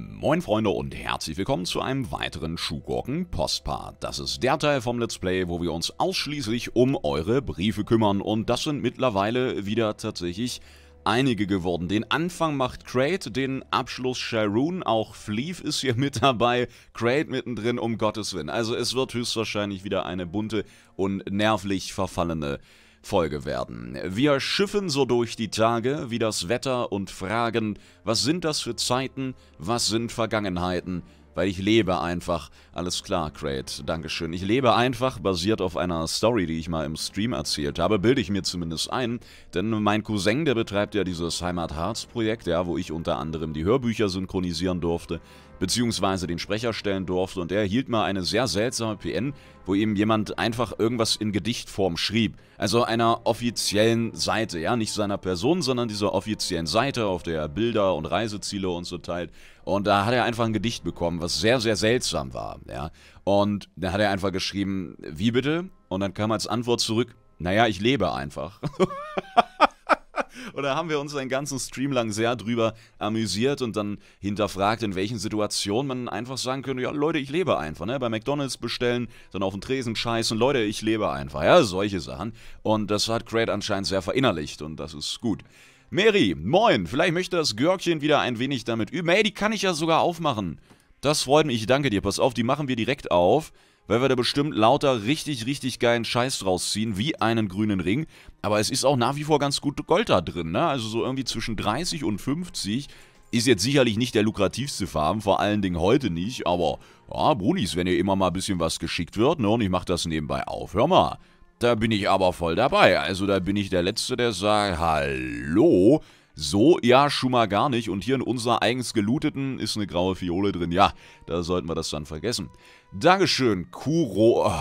Moin Freunde und herzlich willkommen zu einem weiteren Schuhgurken Postpart. Das ist der Teil vom Let's Play, wo wir uns ausschließlich um eure Briefe kümmern und das sind mittlerweile wieder tatsächlich einige geworden. Den Anfang macht Crate, den Abschluss Sharoon, auch Fleef ist hier mit dabei, Crate mittendrin um Gottes Willen. Also es wird höchstwahrscheinlich wieder eine bunte und nervlich verfallene Folge werden. Wir schiffen so durch die Tage wie das Wetter und fragen, was sind das für Zeiten, was sind Vergangenheiten, weil ich lebe einfach. Alles klar, Crate. Dankeschön. Ich lebe einfach, basiert auf einer Story, die ich mal im Stream erzählt habe, bilde ich mir zumindest ein. Denn mein Cousin, der betreibt ja dieses Heimat Hearts projekt ja, wo ich unter anderem die Hörbücher synchronisieren durfte, beziehungsweise den Sprecher stellen durfte. Und er hielt mal eine sehr seltsame PN, wo ihm jemand einfach irgendwas in Gedichtform schrieb. Also einer offiziellen Seite, ja, nicht seiner Person, sondern dieser offiziellen Seite, auf der er Bilder und Reiseziele und so teilt. Und da hat er einfach ein Gedicht bekommen, was sehr, sehr seltsam war. Ja? Und da hat er einfach geschrieben, wie bitte? Und dann kam als Antwort zurück, naja, ich lebe einfach. Und da haben wir uns einen ganzen Stream lang sehr drüber amüsiert und dann hinterfragt, in welchen Situationen man einfach sagen könnte, ja Leute, ich lebe einfach, ne? Bei McDonalds bestellen, dann auf den Tresen scheißen, Leute, ich lebe einfach, ja, solche Sachen. Und das hat Craig anscheinend sehr verinnerlicht und das ist gut. Mary, moin. Vielleicht möchte das Görkchen wieder ein wenig damit üben. Ey, die kann ich ja sogar aufmachen. Das freut mich. Ich danke dir. Pass auf, die machen wir direkt auf. Weil wir da bestimmt lauter richtig, richtig geilen Scheiß draus ziehen, wie einen grünen Ring. Aber es ist auch nach wie vor ganz gut Gold da drin, ne? Also so irgendwie zwischen 30 und 50 ist jetzt sicherlich nicht der lukrativste Farben, vor allen Dingen heute nicht. Aber, ja, Brunis, wenn ihr immer mal ein bisschen was geschickt wird, ne? Und ich mach das nebenbei auf. Hör mal. Da bin ich aber voll dabei. Also da bin ich der Letzte, der sagt, hallo, so ja schon mal gar nicht. Und hier in unserer eigens gelooteten ist eine graue Fiole drin. Ja, da sollten wir das dann vergessen. Dankeschön, Kuro... Oh,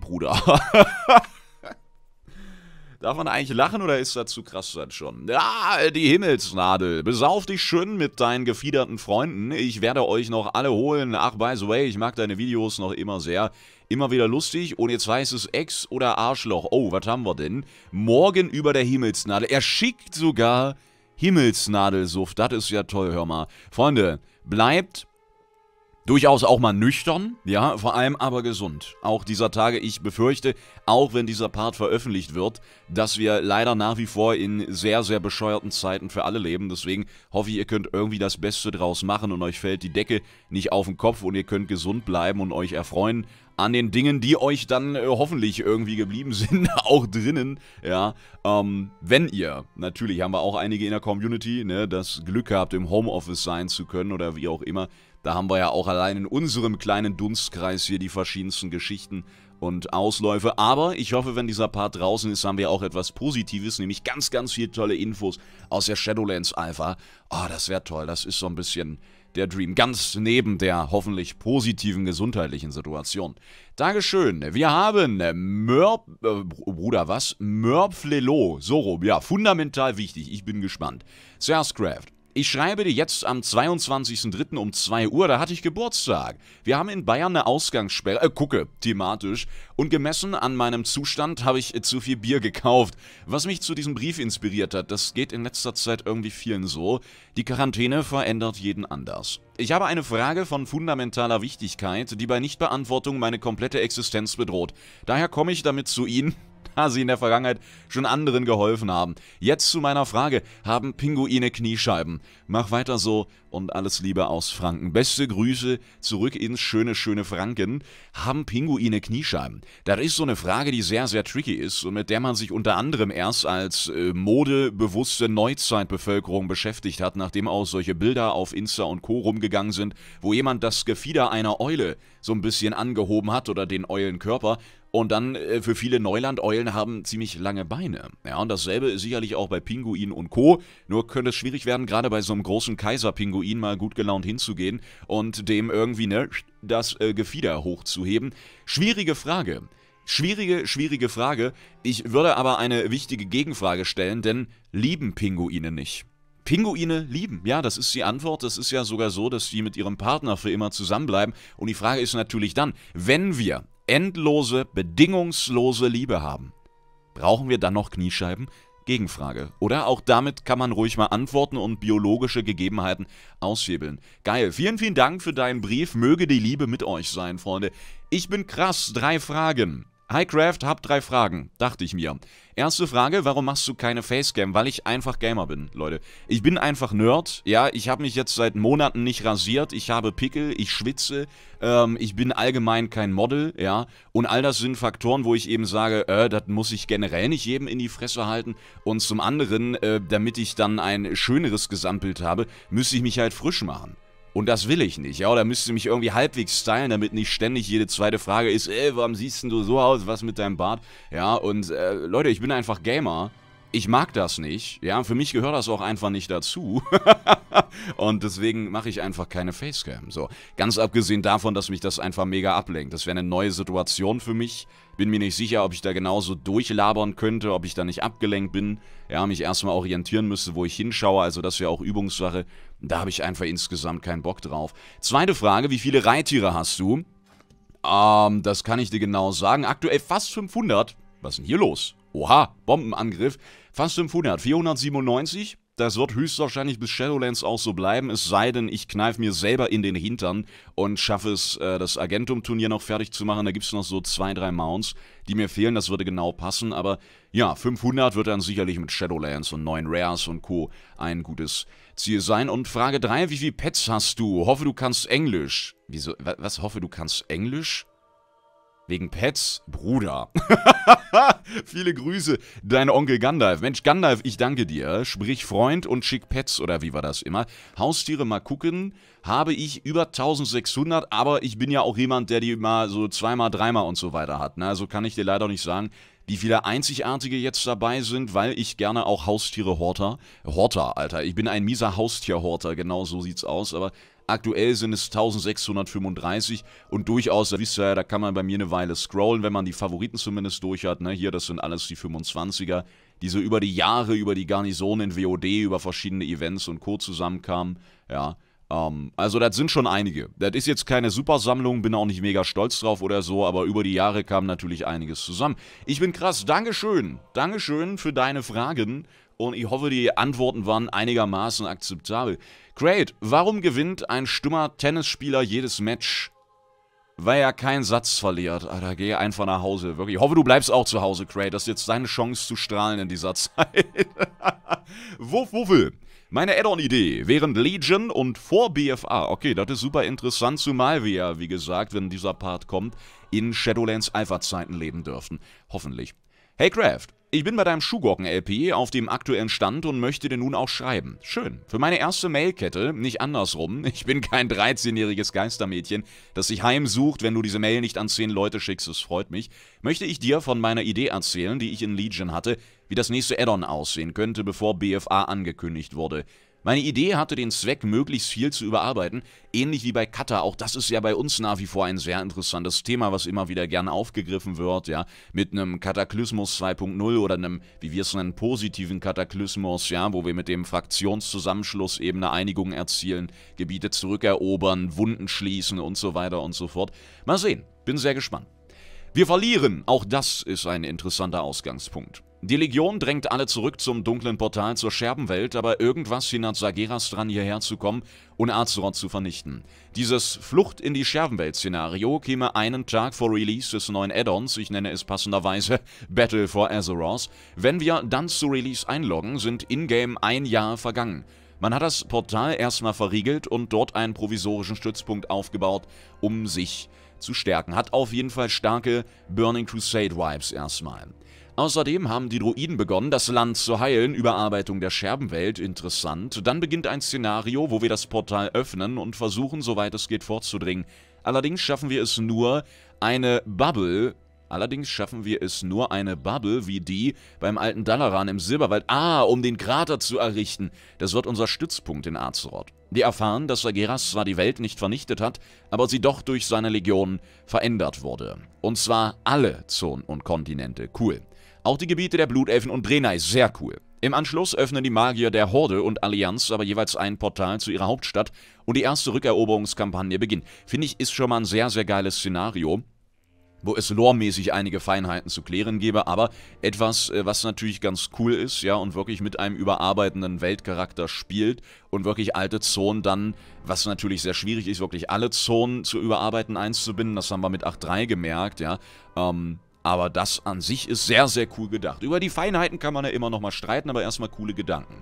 Bruder. Darf man eigentlich lachen oder ist das zu krass dann schon? Ah, die Himmelsnadel. Besauf dich schön mit deinen gefiederten Freunden. Ich werde euch noch alle holen. Ach, by the way, ich mag deine Videos noch immer sehr. Immer wieder lustig. Und jetzt heißt es Ex oder Arschloch. Oh, was haben wir denn? Morgen über der Himmelsnadel. Er schickt sogar Himmelsnadelsuft. Das ist ja toll, hör mal. Freunde, bleibt Durchaus auch mal nüchtern, ja, vor allem aber gesund. Auch dieser Tage, ich befürchte, auch wenn dieser Part veröffentlicht wird, dass wir leider nach wie vor in sehr, sehr bescheuerten Zeiten für alle leben. Deswegen hoffe ich, ihr könnt irgendwie das Beste draus machen und euch fällt die Decke nicht auf den Kopf und ihr könnt gesund bleiben und euch erfreuen an den Dingen, die euch dann äh, hoffentlich irgendwie geblieben sind, auch drinnen, ja, ähm, wenn ihr, natürlich haben wir auch einige in der Community, ne, das Glück gehabt, im Homeoffice sein zu können oder wie auch immer, da haben wir ja auch allein in unserem kleinen Dunstkreis hier die verschiedensten Geschichten und Ausläufe. Aber ich hoffe, wenn dieser Part draußen ist, haben wir auch etwas Positives, nämlich ganz, ganz viele tolle Infos aus der Shadowlands Alpha. Oh, das wäre toll. Das ist so ein bisschen der Dream, ganz neben der hoffentlich positiven gesundheitlichen Situation. Dankeschön. Wir haben äh, Mörb, äh, Bruder, was? Mörb Flelo, so rum. Ja, fundamental wichtig. Ich bin gespannt. Sarscraft. Ich schreibe dir jetzt am 22.03. um 2 Uhr, da hatte ich Geburtstag. Wir haben in Bayern eine Ausgangssperre, äh, gucke, thematisch, und gemessen an meinem Zustand habe ich äh, zu viel Bier gekauft, was mich zu diesem Brief inspiriert hat. Das geht in letzter Zeit irgendwie vielen so. Die Quarantäne verändert jeden anders. Ich habe eine Frage von fundamentaler Wichtigkeit, die bei Nichtbeantwortung meine komplette Existenz bedroht. Daher komme ich damit zu Ihnen. da sie in der Vergangenheit schon anderen geholfen haben. Jetzt zu meiner Frage, haben Pinguine Kniescheiben? Mach weiter so und alles Liebe aus Franken. Beste Grüße zurück ins schöne, schöne Franken. Haben Pinguine Kniescheiben? Das ist so eine Frage, die sehr, sehr tricky ist und mit der man sich unter anderem erst als äh, modebewusste Neuzeitbevölkerung beschäftigt hat, nachdem auch solche Bilder auf Insta und Co. rumgegangen sind, wo jemand das Gefieder einer Eule so ein bisschen angehoben hat oder den Eulenkörper und dann äh, für viele Neulandeulen haben ziemlich lange Beine. Ja, und dasselbe ist sicherlich auch bei Pinguinen und Co. Nur könnte es schwierig werden, gerade bei so einem großen Kaiserpinguin mal gut gelaunt hinzugehen und dem irgendwie ne, das äh, Gefieder hochzuheben. Schwierige Frage. Schwierige, schwierige Frage. Ich würde aber eine wichtige Gegenfrage stellen, denn lieben Pinguine nicht? Pinguine lieben. Ja, das ist die Antwort. Das ist ja sogar so, dass sie mit ihrem Partner für immer zusammenbleiben. Und die Frage ist natürlich dann, wenn wir endlose, bedingungslose Liebe haben. Brauchen wir dann noch Kniescheiben? Gegenfrage. Oder auch damit kann man ruhig mal antworten und biologische Gegebenheiten aushebeln. Geil. Vielen, vielen Dank für deinen Brief. Möge die Liebe mit euch sein, Freunde. Ich bin krass. Drei Fragen. Hi Craft, hab drei Fragen, dachte ich mir. Erste Frage, warum machst du keine Facecam? Weil ich einfach Gamer bin, Leute. Ich bin einfach Nerd, ja, ich habe mich jetzt seit Monaten nicht rasiert, ich habe Pickel, ich schwitze, ähm, ich bin allgemein kein Model, ja, und all das sind Faktoren, wo ich eben sage, äh, das muss ich generell nicht jedem in die Fresse halten und zum anderen, äh, damit ich dann ein schöneres Gesamtbild habe, müsste ich mich halt frisch machen. Und das will ich nicht, ja, Oder müsst ihr mich irgendwie halbwegs stylen, damit nicht ständig jede zweite Frage ist, ey, warum siehst denn du so aus, was mit deinem Bart? Ja, und äh, Leute, ich bin einfach Gamer, ich mag das nicht, ja, für mich gehört das auch einfach nicht dazu. und deswegen mache ich einfach keine Facecam, so. Ganz abgesehen davon, dass mich das einfach mega ablenkt. Das wäre eine neue Situation für mich, bin mir nicht sicher, ob ich da genauso durchlabern könnte, ob ich da nicht abgelenkt bin. Ja, mich erstmal orientieren müsste, wo ich hinschaue. Also das wäre auch Übungssache. Da habe ich einfach insgesamt keinen Bock drauf. Zweite Frage, wie viele Reittiere hast du? Ähm, das kann ich dir genau sagen. Aktuell fast 500. Was ist denn hier los? Oha, Bombenangriff. Fast 500, 497. Das wird höchstwahrscheinlich bis Shadowlands auch so bleiben, es sei denn, ich kneife mir selber in den Hintern und schaffe es, äh, das Agentum-Turnier noch fertig zu machen. Da gibt es noch so zwei, drei Mounts, die mir fehlen, das würde genau passen. Aber ja, 500 wird dann sicherlich mit Shadowlands und neuen Rares und Co. ein gutes Hauptziel sein. Und Frage 3, wie viele Pets hast du? Hoffe, du kannst Englisch. Wieso? Was? Hoffe, du kannst Englisch? Wegen Pets? Bruder. Viele Grüße, dein Onkel Gandalf. Mensch, Gandalf, ich danke dir. Sprich Freund und schick Pets oder wie war das immer. Haustiere mal gucken. Habe ich über 1600, aber ich bin ja auch jemand, der die mal so zweimal, dreimal und so weiter hat. Ne? Also kann ich dir leider nicht sagen, die viele einzigartige jetzt dabei sind, weil ich gerne auch Haustiere Horter. Horter, Alter. Ich bin ein mieser Haustierhorter, genau so sieht's aus, aber Aktuell sind es 1635 und durchaus, da wisst ihr ja, da kann man bei mir eine Weile scrollen, wenn man die Favoriten zumindest durch hat. Ne? Hier, das sind alles die 25er, die so über die Jahre, über die Garnison in WOD, über verschiedene Events und Co. zusammenkamen. Ja, ähm, also das sind schon einige. Das ist jetzt keine Supersammlung, bin auch nicht mega stolz drauf oder so, aber über die Jahre kam natürlich einiges zusammen. Ich bin krass, Dankeschön, Dankeschön für deine Fragen und ich hoffe, die Antworten waren einigermaßen akzeptabel. Great, warum gewinnt ein stummer Tennisspieler jedes Match? Weil er keinen Satz verliert. Alter, ah, geh einfach nach Hause. Wirklich. Ich hoffe, du bleibst auch zu Hause, Cray. Das ist jetzt deine Chance zu strahlen in dieser Zeit. wuff, wuffel. Meine Add-on-Idee während Legion und vor BFA. Okay, das ist super interessant, zumal wir ja, wie gesagt, wenn dieser Part kommt, in Shadowlands Alpha-Zeiten leben dürfen. Hoffentlich. Hey Craft, ich bin bei deinem schuhgocken lp auf dem aktuellen Stand und möchte dir nun auch schreiben. Schön. Für meine erste Mailkette, nicht andersrum. Ich bin kein 13-jähriges Geistermädchen, das sich heimsucht, wenn du diese Mail nicht an 10 Leute schickst. Es freut mich. Möchte ich dir von meiner Idee erzählen, die ich in Legion hatte, wie das nächste Addon aussehen könnte, bevor BFA angekündigt wurde. Meine Idee hatte den Zweck, möglichst viel zu überarbeiten, ähnlich wie bei Cutter, auch das ist ja bei uns nach wie vor ein sehr interessantes Thema, was immer wieder gerne aufgegriffen wird, ja, mit einem Kataklysmus 2.0 oder einem, wie wir es nennen, positiven Kataklysmus, ja, wo wir mit dem Fraktionszusammenschluss eben eine Einigung erzielen, Gebiete zurückerobern, Wunden schließen und so weiter und so fort. Mal sehen, bin sehr gespannt. Wir verlieren, auch das ist ein interessanter Ausgangspunkt. Die Legion drängt alle zurück zum dunklen Portal zur Scherbenwelt, aber irgendwas hindert Sageras dran, hierher zu kommen und Azeroth zu vernichten. Dieses Flucht in die Scherbenwelt-Szenario käme einen Tag vor Release des neuen Add-ons, ich nenne es passenderweise Battle for Azeroth. Wenn wir dann zu Release einloggen, sind in-game ein Jahr vergangen. Man hat das Portal erstmal verriegelt und dort einen provisorischen Stützpunkt aufgebaut, um sich zu stärken. Hat auf jeden Fall starke Burning Crusade-Vibes erstmal. Außerdem haben die Druiden begonnen, das Land zu heilen, Überarbeitung der Scherbenwelt, interessant. Dann beginnt ein Szenario, wo wir das Portal öffnen und versuchen, soweit es geht, vorzudringen. Allerdings schaffen wir es nur, eine Bubble Allerdings schaffen wir es nur eine Bubble wie die beim alten Dalaran im Silberwald. Ah, um den Krater zu errichten. Das wird unser Stützpunkt in Azeroth. Wir erfahren, dass Sageras zwar die Welt nicht vernichtet hat, aber sie doch durch seine Legion verändert wurde. Und zwar alle Zonen und Kontinente. Cool. Auch die Gebiete der Blutelfen und Brenei sehr cool. Im Anschluss öffnen die Magier der Horde und Allianz aber jeweils ein Portal zu ihrer Hauptstadt und die erste Rückeroberungskampagne beginnt. Finde ich, ist schon mal ein sehr, sehr geiles Szenario wo es loremäßig einige Feinheiten zu klären gäbe, aber etwas, äh, was natürlich ganz cool ist, ja, und wirklich mit einem überarbeitenden Weltcharakter spielt und wirklich alte Zonen dann, was natürlich sehr schwierig ist, wirklich alle Zonen zu überarbeiten, einzubinden, das haben wir mit 8.3 gemerkt, ja, ähm, aber das an sich ist sehr, sehr cool gedacht. Über die Feinheiten kann man ja immer nochmal streiten, aber erstmal coole Gedanken.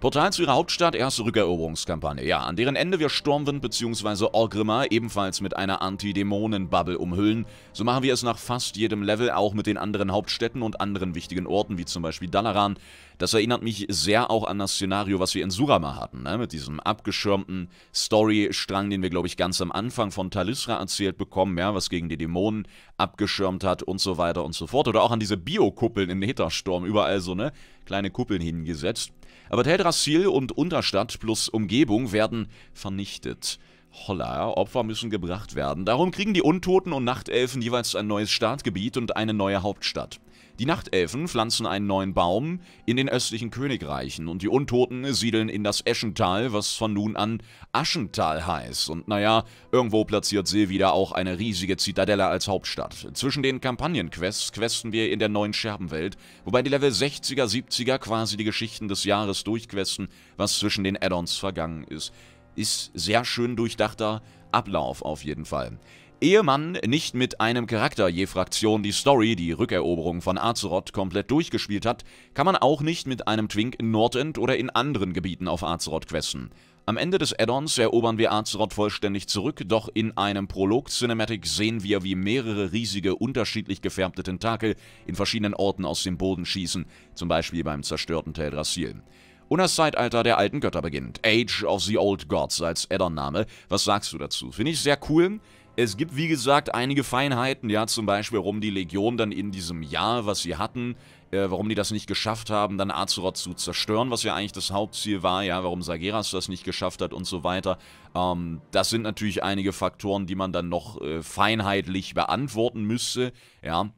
Portal zu ihrer Hauptstadt, erste Rückeroberungskampagne. Ja, an deren Ende wir Sturmwind bzw. Orgrimmar ebenfalls mit einer Anti-Dämonen-Bubble umhüllen. So machen wir es nach fast jedem Level, auch mit den anderen Hauptstädten und anderen wichtigen Orten, wie zum Beispiel Dalaran. Das erinnert mich sehr auch an das Szenario, was wir in Surama hatten, ne? mit diesem abgeschirmten Story-Strang, den wir, glaube ich, ganz am Anfang von Talisra erzählt bekommen, ja, was gegen die Dämonen abgeschirmt hat und so weiter und so fort. Oder auch an diese Biokuppeln in Hittersturm, überall so, ne, kleine Kuppeln hingesetzt. Aber Teldrassil und Unterstadt plus Umgebung werden vernichtet. Holla, Opfer müssen gebracht werden. Darum kriegen die Untoten und Nachtelfen jeweils ein neues Startgebiet und eine neue Hauptstadt. Die Nachtelfen pflanzen einen neuen Baum in den östlichen Königreichen und die Untoten siedeln in das Eschental, was von nun an Aschental heißt. Und naja, irgendwo platziert Silvida auch eine riesige Zitadelle als Hauptstadt. Zwischen den Kampagnenquests questen wir in der neuen Scherbenwelt, wobei die Level 60er, 70er quasi die Geschichten des Jahres durchquesten, was zwischen den Add-ons vergangen ist. Ist sehr schön durchdachter Ablauf auf jeden Fall. Ehe man nicht mit einem Charakter je Fraktion die Story, die Rückeroberung von Azeroth, komplett durchgespielt hat, kann man auch nicht mit einem Twink in Nordend oder in anderen Gebieten auf Azeroth questen. Am Ende des Add-ons erobern wir Azeroth vollständig zurück, doch in einem Prolog-Cinematic sehen wir, wie mehrere riesige, unterschiedlich gefärbte Tentakel in verschiedenen Orten aus dem Boden schießen, zum Beispiel beim zerstörten Teldrassil. Und das Zeitalter der alten Götter beginnt. Age of the Old Gods als addon name Was sagst du dazu? Finde ich sehr cool. Es gibt wie gesagt einige Feinheiten, ja zum Beispiel, warum die Legion dann in diesem Jahr, was sie hatten, äh, warum die das nicht geschafft haben, dann Azeroth zu zerstören, was ja eigentlich das Hauptziel war, ja, warum Sageras das nicht geschafft hat und so weiter. Ähm, das sind natürlich einige Faktoren, die man dann noch äh, feinheitlich beantworten müsste, ja.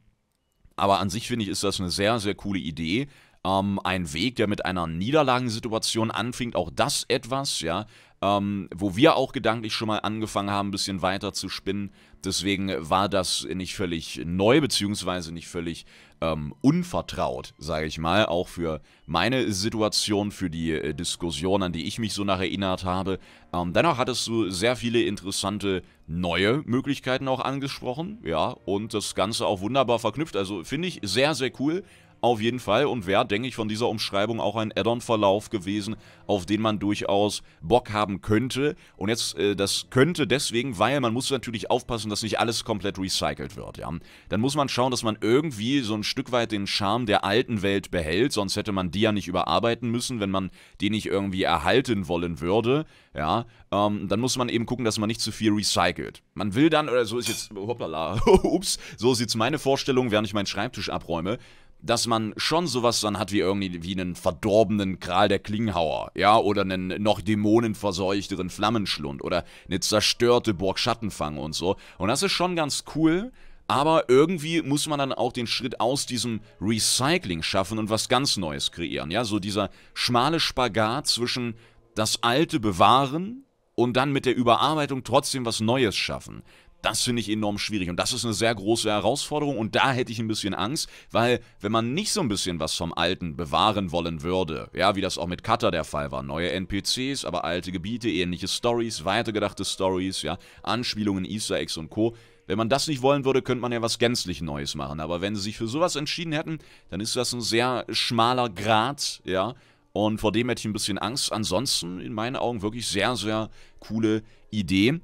Aber an sich finde ich, ist das eine sehr, sehr coole Idee. Ähm, ein Weg, der mit einer Niederlagensituation anfängt, auch das etwas, ja ähm, wo wir auch gedanklich schon mal angefangen haben, ein bisschen weiter zu spinnen. Deswegen war das nicht völlig neu, beziehungsweise nicht völlig ähm, unvertraut, sage ich mal, auch für meine Situation, für die äh, Diskussion, an die ich mich so nach erinnert habe. Ähm, dennoch hattest du sehr viele interessante neue Möglichkeiten auch angesprochen, ja, und das Ganze auch wunderbar verknüpft. Also finde ich sehr, sehr cool. Auf jeden Fall und wäre, denke ich, von dieser Umschreibung auch ein Add-on-Verlauf gewesen, auf den man durchaus Bock haben könnte. Und jetzt, äh, das könnte deswegen, weil man muss natürlich aufpassen, dass nicht alles komplett recycelt wird, ja. Dann muss man schauen, dass man irgendwie so ein Stück weit den Charme der alten Welt behält, sonst hätte man die ja nicht überarbeiten müssen, wenn man die nicht irgendwie erhalten wollen würde, ja. Ähm, dann muss man eben gucken, dass man nicht zu viel recycelt. Man will dann, oder so ist jetzt, hoppala, ups, so ist jetzt meine Vorstellung, während ich meinen Schreibtisch abräume, dass man schon sowas dann hat wie irgendwie wie einen verdorbenen Kral der Klinghauer, ja, oder einen noch dämonenverseuchteren Flammenschlund oder eine zerstörte Burg Schattenfang und so. Und das ist schon ganz cool, aber irgendwie muss man dann auch den Schritt aus diesem Recycling schaffen und was ganz Neues kreieren, ja, so dieser schmale Spagat zwischen das Alte bewahren und dann mit der Überarbeitung trotzdem was Neues schaffen. Das finde ich enorm schwierig und das ist eine sehr große Herausforderung und da hätte ich ein bisschen Angst, weil wenn man nicht so ein bisschen was vom Alten bewahren wollen würde, ja, wie das auch mit Cutter der Fall war, neue NPCs, aber alte Gebiete, ähnliche Stories, weitergedachte Stories, ja, Anspielungen, Easter Eggs und Co. Wenn man das nicht wollen würde, könnte man ja was gänzlich Neues machen, aber wenn sie sich für sowas entschieden hätten, dann ist das ein sehr schmaler Grat, ja, und vor dem hätte ich ein bisschen Angst. Ansonsten in meinen Augen wirklich sehr, sehr coole Idee.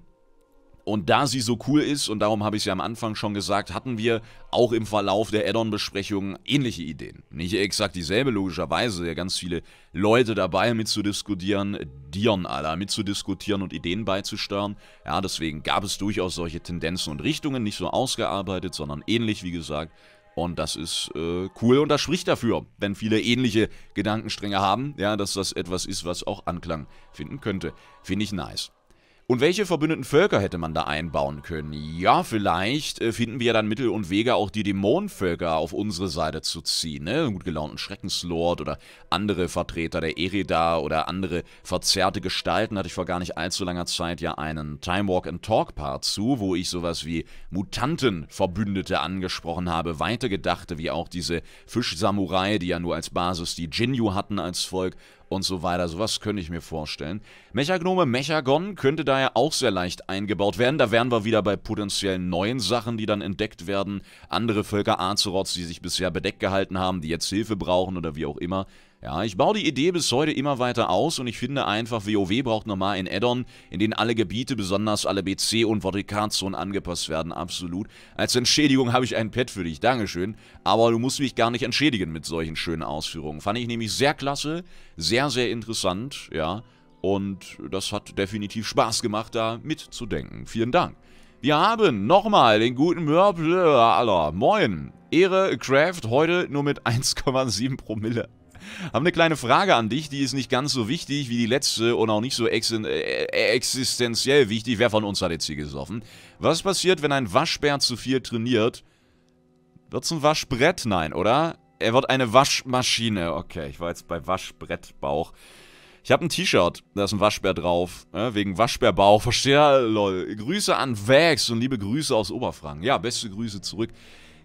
Und da sie so cool ist, und darum habe ich es ja am Anfang schon gesagt, hatten wir auch im Verlauf der Add-on-Besprechungen ähnliche Ideen. Nicht exakt dieselbe, logischerweise, ja ganz viele Leute dabei mitzudiskutieren, Dion aller mitzudiskutieren und Ideen beizusteuern. Ja, deswegen gab es durchaus solche Tendenzen und Richtungen, nicht so ausgearbeitet, sondern ähnlich, wie gesagt. Und das ist äh, cool und das spricht dafür, wenn viele ähnliche Gedankenstränge haben, ja, dass das etwas ist, was auch Anklang finden könnte. Finde ich nice. Und welche verbündeten Völker hätte man da einbauen können? Ja, vielleicht äh, finden wir ja dann Mittel und Wege, auch die Dämonenvölker auf unsere Seite zu ziehen. Ne? Einen gut gelaunten Schreckenslord oder andere Vertreter der Erida oder andere verzerrte Gestalten hatte ich vor gar nicht allzu langer Zeit ja einen Time Walk and Talk Part zu, wo ich sowas wie Mutantenverbündete angesprochen habe, weitergedachte, wie auch diese Fischsamurai, die ja nur als Basis die Jinyu hatten als Volk und so weiter. Sowas also könnte ich mir vorstellen. Mechagnome Mechagon könnte daher auch sehr leicht eingebaut werden. Da wären wir wieder bei potenziellen neuen Sachen, die dann entdeckt werden. Andere Völker Azeroths, die sich bisher bedeckt gehalten haben, die jetzt Hilfe brauchen oder wie auch immer. Ja, ich baue die Idee bis heute immer weiter aus und ich finde einfach, WoW braucht nochmal ein Addon, in den alle Gebiete, besonders alle BC- und Vertikalzonen angepasst werden, absolut. Als Entschädigung habe ich ein Pet für dich, Dankeschön. Aber du musst mich gar nicht entschädigen mit solchen schönen Ausführungen. Fand ich nämlich sehr klasse, sehr, sehr interessant, ja. Und das hat definitiv Spaß gemacht, da mitzudenken. Vielen Dank. Wir haben nochmal den guten Mörble aller. Moin. Ehre Craft heute nur mit 1,7 Promille. Haben eine kleine Frage an dich, die ist nicht ganz so wichtig wie die letzte und auch nicht so existen äh, äh, existenziell wichtig. Wer von uns hat jetzt hier gesoffen? Was passiert, wenn ein Waschbär zu viel trainiert? Wird es ein Waschbrett? Nein, oder? Er wird eine Waschmaschine. Okay, ich war jetzt bei Waschbrettbauch. Ich habe ein T-Shirt, da ist ein Waschbär drauf. Ja, ne, wegen Waschbärbauch, verstehe, lol. Grüße an Vax und liebe Grüße aus Oberfranken. Ja, beste Grüße zurück.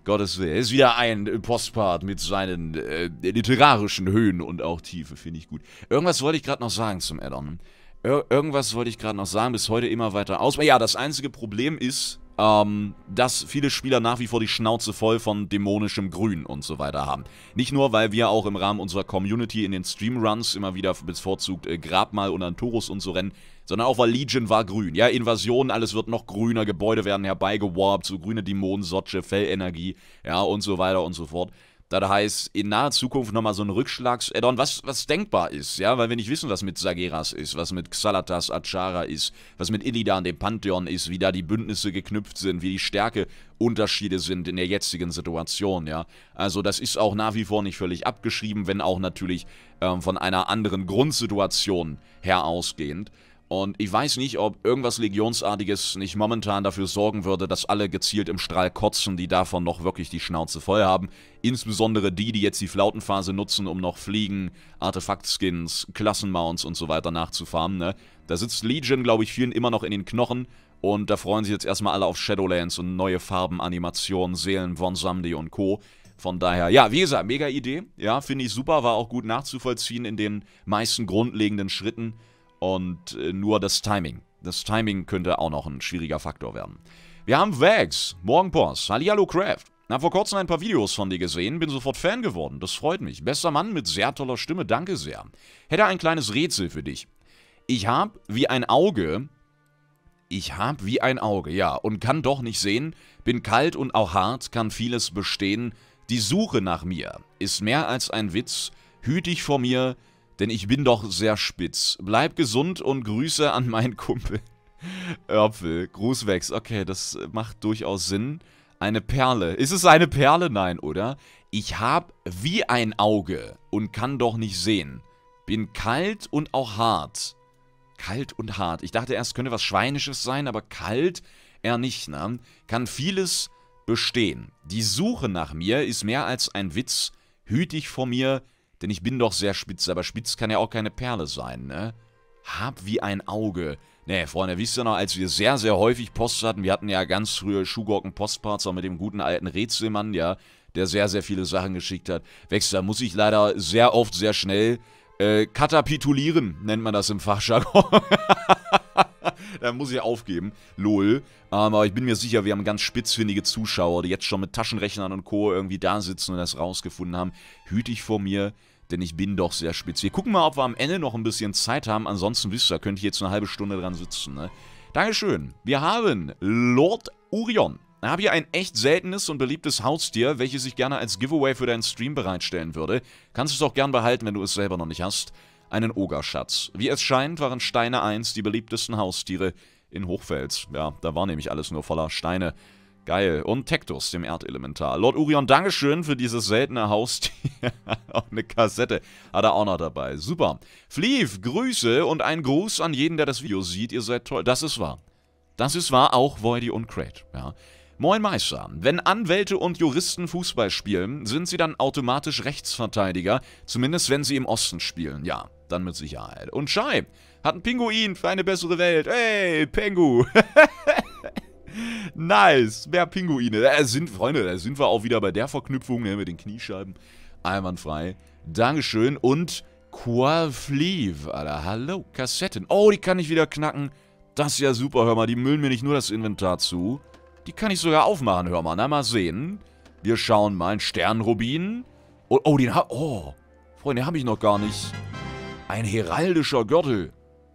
Gottes Willen. Ist wieder ein Postpart mit seinen äh, literarischen Höhen und auch Tiefe, finde ich gut. Irgendwas wollte ich gerade noch sagen zum Addon. Ir irgendwas wollte ich gerade noch sagen, bis heute immer weiter aus. Aber ja, das einzige Problem ist, ähm, dass viele Spieler nach wie vor die Schnauze voll von dämonischem Grün und so weiter haben. Nicht nur, weil wir auch im Rahmen unserer Community in den Streamruns immer wieder bevorzugt äh, Grabmal und Antorus und so rennen, sondern auch weil Legion war grün. Ja, Invasion, alles wird noch grüner, Gebäude werden herbeigewarpt, so grüne Dämonen, Sotsche, Fellenergie, ja und so weiter und so fort. Das heißt, in naher Zukunft nochmal so ein Rückschlags-Addon, was, was denkbar ist, ja, weil wir nicht wissen, was mit Sageras ist, was mit Xalatas Achara ist, was mit Illidan, dem Pantheon ist, wie da die Bündnisse geknüpft sind, wie die Stärkeunterschiede sind in der jetzigen Situation, ja. Also das ist auch nach wie vor nicht völlig abgeschrieben, wenn auch natürlich ähm, von einer anderen Grundsituation her ausgehend. Und ich weiß nicht, ob irgendwas Legionsartiges nicht momentan dafür sorgen würde, dass alle gezielt im Strahl kotzen, die davon noch wirklich die Schnauze voll haben. Insbesondere die, die jetzt die Flautenphase nutzen, um noch Fliegen, Artefaktskins, Klassenmounts und so weiter nachzufarmen. Ne? Da sitzt Legion, glaube ich, vielen immer noch in den Knochen. Und da freuen sich jetzt erstmal alle auf Shadowlands und neue Farben, Animationen, Seelen, Von Samdi und Co. Von daher, ja, wie gesagt, mega Idee. Ja, finde ich super, war auch gut nachzuvollziehen in den meisten grundlegenden Schritten. Und äh, nur das Timing. Das Timing könnte auch noch ein schwieriger Faktor werden. Wir haben Vags, Morgenpost, Hallihallo Craft. Hab vor kurzem ein paar Videos von dir gesehen, bin sofort Fan geworden, das freut mich. Bester Mann mit sehr toller Stimme, danke sehr. Hätte ein kleines Rätsel für dich. Ich hab wie ein Auge, ich hab wie ein Auge, ja, und kann doch nicht sehen, bin kalt und auch hart, kann vieles bestehen. Die Suche nach mir ist mehr als ein Witz, hüt dich vor mir, denn ich bin doch sehr spitz. Bleib gesund und Grüße an meinen Kumpel. Örpfel, Grußwächs. Okay, das macht durchaus Sinn. Eine Perle. Ist es eine Perle? Nein, oder? Ich hab wie ein Auge und kann doch nicht sehen. Bin kalt und auch hart. Kalt und hart. Ich dachte erst, könnte was Schweinisches sein, aber kalt eher nicht, ne? Kann vieles bestehen. Die Suche nach mir ist mehr als ein Witz. Hütig vor mir, denn ich bin doch sehr spitz, aber spitz kann ja auch keine Perle sein, ne? Hab wie ein Auge. Nee, Freunde, wisst ihr noch, als wir sehr, sehr häufig Post hatten, wir hatten ja ganz früher Schuhgorken Postparts, auch mit dem guten alten Rätselmann, ja, der sehr, sehr viele Sachen geschickt hat. Wechsel, da muss ich leider sehr oft, sehr schnell äh, katapitulieren, nennt man das im Fachjargon. da muss ich aufgeben. Lol. aber ich bin mir sicher, wir haben ganz spitzfindige Zuschauer, die jetzt schon mit Taschenrechnern und Co. irgendwie da sitzen und das rausgefunden haben. Hüte ich vor mir, denn ich bin doch sehr spitz. Wir gucken mal, ob wir am Ende noch ein bisschen Zeit haben. Ansonsten wisst ihr, könnt ihr jetzt eine halbe Stunde dran sitzen. Ne? Dankeschön. Wir haben Lord Urion. Ich habe hier ein echt seltenes und beliebtes Haustier, welches ich gerne als Giveaway für deinen Stream bereitstellen würde. Kannst es auch gern behalten, wenn du es selber noch nicht hast einen Ogerschatz. Wie es scheint, waren Steine einst die beliebtesten Haustiere in Hochfels. Ja, da war nämlich alles nur voller Steine. Geil. Und Tektus, dem Erdelementar. Lord Urion, Dankeschön für dieses seltene Haustier. auch eine Kassette hat er auch noch dabei. Super. Flief, Grüße und ein Gruß an jeden, der das Video sieht. Ihr seid toll. Das ist wahr. Das ist wahr, auch Voidy und Crate. Ja. Moin Meister, wenn Anwälte und Juristen Fußball spielen, sind sie dann automatisch Rechtsverteidiger, zumindest wenn sie im Osten spielen, ja dann mit Sicherheit. Und Shai hat einen Pinguin für eine bessere Welt. Ey, Pengu. nice, mehr Pinguine. Da sind, Freunde, da sind wir auch wieder bei der Verknüpfung ne, mit den Kniescheiben. Einwandfrei. Dankeschön. Und Qualfleeve, Alter. Hallo, Kassetten. Oh, die kann ich wieder knacken. Das ist ja super, hör mal. Die müllen mir nicht nur das Inventar zu. Die kann ich sogar aufmachen, hör mal. Na, mal sehen. Wir schauen mal. Ein Sternrubin. Oh, oh den hab... Oh, Freunde, den habe ich noch gar nicht. Ein heraldischer Gürtel.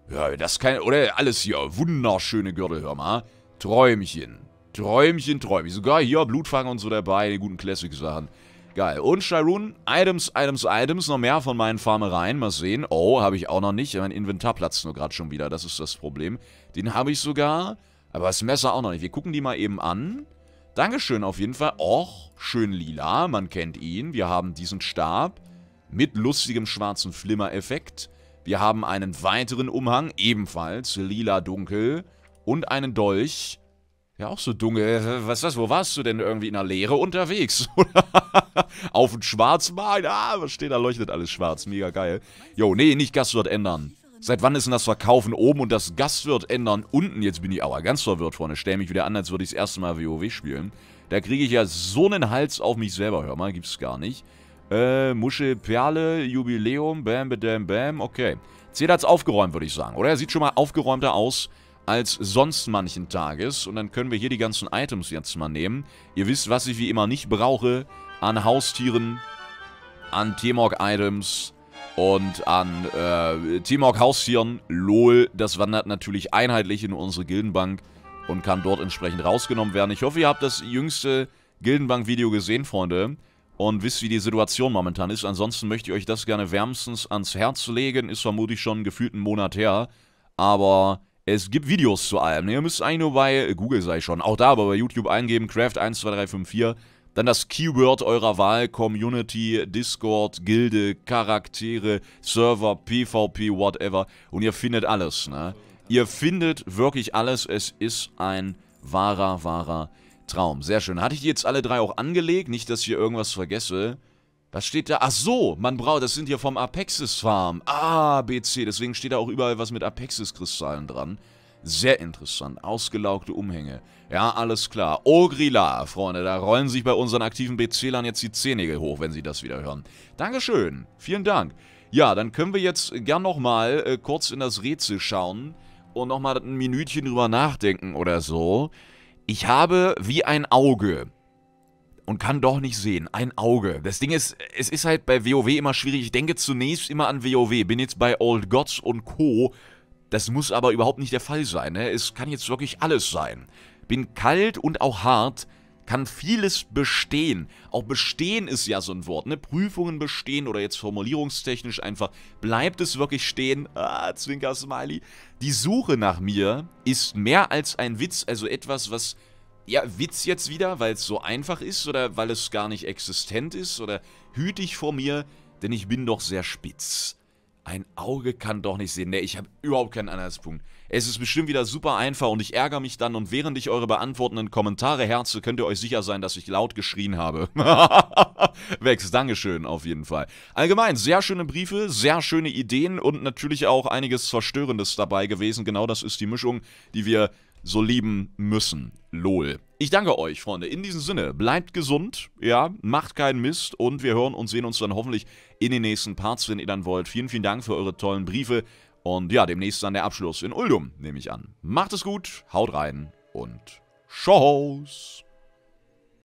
Ja, das kann... Oder alles hier. Wunderschöne Gürtel, hör mal. Träumchen. Träumchen, Träumchen. Sogar hier Blutfang und so dabei. Die guten Classic-Sachen. Geil. Und Shirun, Items, Items, Items. Noch mehr von meinen Farmereien. Mal sehen. Oh, habe ich auch noch nicht. Mein Inventar platzt nur gerade schon wieder. Das ist das Problem. Den habe ich sogar. Aber das Messer auch noch nicht. Wir gucken die mal eben an. Dankeschön auf jeden Fall. Och, schön lila. Man kennt ihn. Wir haben diesen Stab mit lustigem schwarzen Flimmereffekt. Wir haben einen weiteren Umhang, ebenfalls lila dunkel. Und einen Dolch. Ja, auch so dunkel. Was was, wo warst du denn irgendwie in der Leere unterwegs? Auf dem Schwarzmarkt? Ah, was steht da? Leuchtet alles schwarz. Mega geil. Jo, nee, nicht Gastwirt ändern. Seit wann ist denn das Verkaufen oben und das Gastwirt ändern unten? Jetzt bin ich aber ganz verwirrt, vorne. Stell mich wieder an, als würde ich das erste Mal WoW spielen. Da kriege ich ja so einen Hals auf mich selber. Hör mal, gibt's gar nicht. Äh, Muschel, Perle, Jubiläum, bam, bam, bam, okay. Zed hat's aufgeräumt, würde ich sagen, oder? Er sieht schon mal aufgeräumter aus als sonst manchen Tages. Und dann können wir hier die ganzen Items jetzt mal nehmen. Ihr wisst, was ich wie immer nicht brauche. An Haustieren, an T-Mog-Items und an äh, T-Mog-Haustieren. LOL, das wandert natürlich einheitlich in unsere Gildenbank und kann dort entsprechend rausgenommen werden. Ich hoffe, ihr habt das jüngste Gildenbank-Video gesehen, Freunde und wisst, wie die Situation momentan ist. Ansonsten möchte ich euch das gerne wärmstens ans Herz legen. Ist vermutlich schon gefühlt einen Monat her. Aber es gibt Videos zu allem. Ihr müsst eigentlich nur bei Google sei schon, auch da, aber bei YouTube eingeben, Craft 12354. Dann das Keyword eurer Wahl, Community, Discord, Gilde, Charaktere, Server, PvP, whatever. Und ihr findet alles, ne? Ihr findet wirklich alles. Es ist ein wahrer, wahrer Traum, sehr schön. Hatte ich die jetzt alle drei auch angelegt? Nicht, dass ich hier irgendwas vergesse. Was steht da? Ach so, man braucht, das sind hier vom Apexis Farm. Ah, BC, deswegen steht da auch überall was mit Apexis-Kristallen dran. Sehr interessant, ausgelaugte Umhänge. Ja, alles klar. Ogrila, Freunde, da rollen sich bei unseren aktiven BC-Lern jetzt die Zehnägel hoch, wenn sie das wieder hören. Dankeschön, vielen Dank. Ja, dann können wir jetzt gern nochmal äh, kurz in das Rätsel schauen und nochmal ein Minütchen drüber nachdenken oder so ich habe wie ein Auge und kann doch nicht sehen. Ein Auge. Das Ding ist, es ist halt bei WoW immer schwierig. Ich denke zunächst immer an WoW. Bin jetzt bei Old Gods und Co. Das muss aber überhaupt nicht der Fall sein. Ne? Es kann jetzt wirklich alles sein. Bin kalt und auch hart, kann vieles bestehen. Auch bestehen ist ja so ein Wort, ne? Prüfungen bestehen oder jetzt formulierungstechnisch einfach. Bleibt es wirklich stehen? Ah, Zwinker Smiley. Die Suche nach mir ist mehr als ein Witz, also etwas, was. Ja, Witz jetzt wieder, weil es so einfach ist oder weil es gar nicht existent ist oder hüte ich vor mir, denn ich bin doch sehr spitz. Ein Auge kann doch nicht sehen. Nee, ich habe überhaupt keinen Anhaltspunkt. Es ist bestimmt wieder super einfach und ich ärgere mich dann und während ich eure beantwortenden Kommentare herze, könnt ihr euch sicher sein, dass ich laut geschrien habe. Wex, Dankeschön auf jeden Fall. Allgemein, sehr schöne Briefe, sehr schöne Ideen und natürlich auch einiges Verstörendes dabei gewesen. Genau das ist die Mischung, die wir so lieben müssen. LOL. Ich danke euch, Freunde. In diesem Sinne, bleibt gesund, ja, macht keinen Mist und wir hören und sehen uns dann hoffentlich in den nächsten Parts, wenn ihr dann wollt. Vielen, vielen Dank für eure tollen Briefe und ja, demnächst dann der Abschluss in Uldum, nehme ich an. Macht es gut, haut rein und Tschüss.